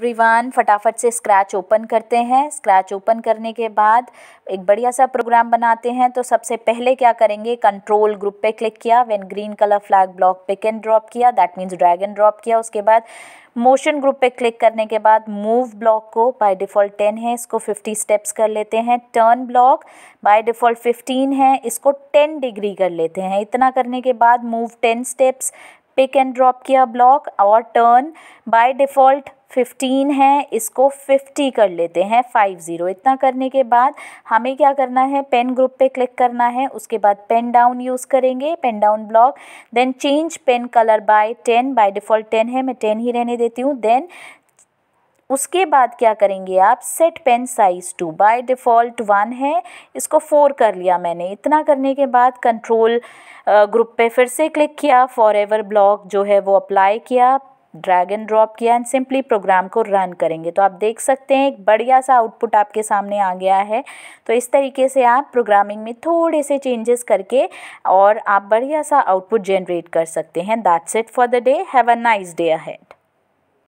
everyone फटाफट से scratch open करते हैं स्क्रैच ओपन करने के बाद एक बढ़िया सा प्रोग्राम बनाते हैं तो सबसे पहले क्या करेंगे कंट्रोल ग्रुप पे क्लिक किया when green colour flag block pick and drop किया that means drag and drop किया उसके बाद मोशन ग्रुप पे क्लिक करने के बाद मूव ब्लॉक को बाय डिफ़ॉल्ट टेन है इसको फिफ्टी स्टेप्स कर लेते हैं turn block by default fifteen है इसको टेन डिग्री कर लेते हैं इतना करने के बाद move ten steps pick and drop किया ब्लॉक और टर्न बाय डिफ़ॉल्ट फिफ्टीन है इसको फिफ्टी कर लेते हैं फाइव ज़ीरो इतना करने के बाद हमें क्या करना है पेन ग्रुप पे क्लिक करना है उसके बाद पेन डाउन यूज़ करेंगे pen down block then change pen colour by ten by default ten है मैं टेन ही रहने देती हूँ देन उसके बाद क्या करेंगे आप set pen size to by default one है इसको फोर कर लिया मैंने इतना करने के बाद कंट्रोल ग्रुप पे फिर से क्लिक किया फॉर एवर ब्लॉक जो है वो अप्लाई किया ड्रैग एंड ड्रॉप किया एंड सिंपली प्रोग्राम को रन करेंगे तो आप देख सकते हैं एक बढ़िया सा आउटपुट आपके सामने आ गया है तो इस तरीके से आप प्रोग्रामिंग में थोड़े से चेंजेस करके और आप बढ़िया सा आउटपुट जनरेट कर सकते हैं that's it for the day have a nice day ahead